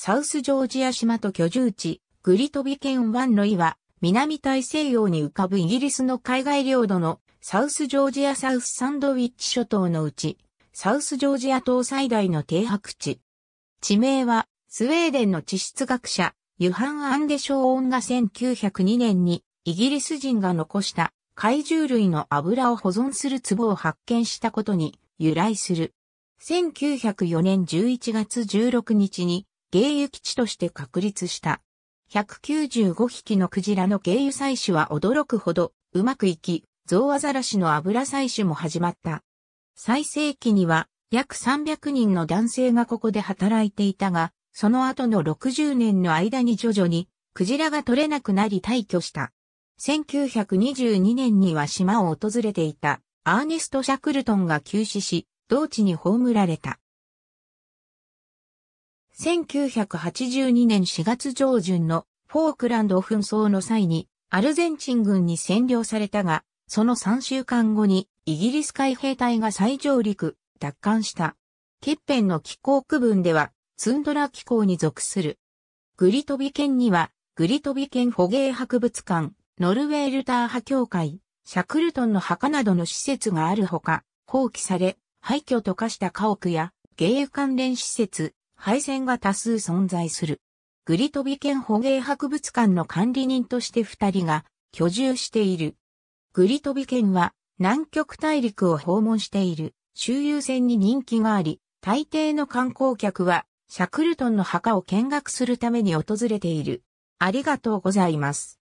サウスジョージア島と居住地、グリトビ県湾の岩、南大西洋に浮かぶイギリスの海外領土のサウスジョージアサウスサンドウィッチ諸島のうち、サウスジョージア島最大の停泊地。地名は、スウェーデンの地質学者、ユハン・アンデショーオンが1902年にイギリス人が残した怪獣類の油を保存する壺を発見したことに由来する。1904年11月16日に鯨油基地として確立した。195匹のクジラの鯨油採取は驚くほどうまくいき、ゾウアザラシの油採取も始まった。最盛期には約300人の男性がここで働いていたが、その後の60年の間に徐々にクジラが取れなくなり退去した。1922年には島を訪れていたアーネスト・シャクルトンが急死し、同地に葬られた。1982年4月上旬のフォークランド紛争の際にアルゼンチン軍に占領されたが、その3週間後にイギリス海兵隊が再上陸、奪還した。ケッの気候区分ではツンドラ気候に属する。グリトビ県にはグリトビ県捕鯨博物館、ノルウェールター派協会、シャクルトンの墓などの施設があるほか、放棄され、廃墟と化した家屋や、芸油関連施設、配線が多数存在する。グリトビ県捕鯨博物館の管理人として二人が居住している。グリトビ県は南極大陸を訪問している周遊船に人気があり、大抵の観光客はシャクルトンの墓を見学するために訪れている。ありがとうございます。